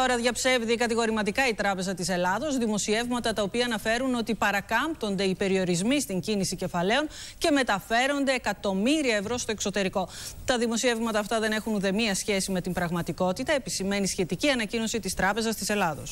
τώρα διαψεύδει κατηγορηματικά η Τράπεζα της Ελλάδος δημοσιεύματα τα οποία αναφέρουν ότι παρακάμπτονται οι περιορισμοί στην κίνηση κεφαλαίων και μεταφέρονται εκατομμύρια ευρώ στο εξωτερικό. Τα δημοσιεύματα αυτά δεν έχουν ούτε μία σχέση με την πραγματικότητα, επισημαίνει σχετική ανακοίνωση της Τράπεζας της Ελλάδος.